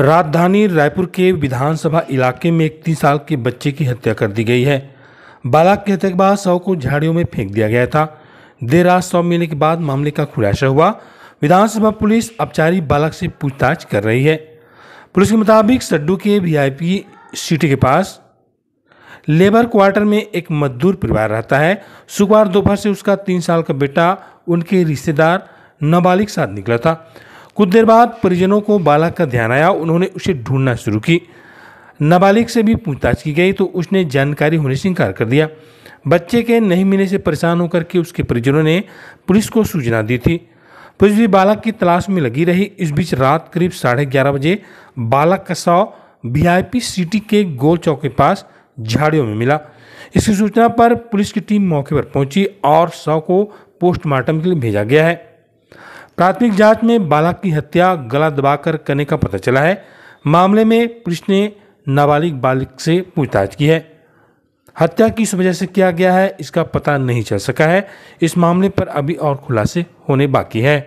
राजधानी रायपुर के विधानसभा इलाके में एक तीन साल के बच्चे की हत्या कर दी गई है बालक की हत्या के बाद शव को झाड़ियों में फेंक दिया गया था देर रात शव मिलने के बाद मामले का खुलासा हुआ विधानसभा पुलिस औपचारिक बालक से पूछताछ कर रही है पुलिस के मुताबिक सड्डू के वीआईपी सिटी के पास लेबर क्वार्टर में एक मजदूर परिवार रहता है शुक्रवार दोपहर से उसका तीन साल का बेटा उनके रिश्तेदार नाबालिग साथ निकला था कुछ देर बाद परिजनों को बालक का ध्यान आया उन्होंने उसे ढूंढना शुरू की नाबालिग से भी पूछताछ की गई तो उसने जानकारी होने से इनकार कर दिया बच्चे के नहीं मिलने से परेशान होकर के उसके परिजनों ने पुलिस को सूचना दी थी पुलिस भी बालक की तलाश में लगी रही इस बीच रात करीब साढ़े ग्यारह बजे बालक का शव पी सिटी के गोल चौक के पास झाड़ियों में मिला इसकी सूचना पर पुलिस की टीम मौके पर पहुंची और शव को पोस्टमार्टम के लिए भेजा गया है प्राथमिक जांच में बालक की हत्या गला दबाकर करने का पता चला है मामले में पुलिस ने नाबालिग बालिक से पूछताछ की है हत्या किस वजह से किया गया है इसका पता नहीं चल सका है इस मामले पर अभी और खुलासे होने बाकी है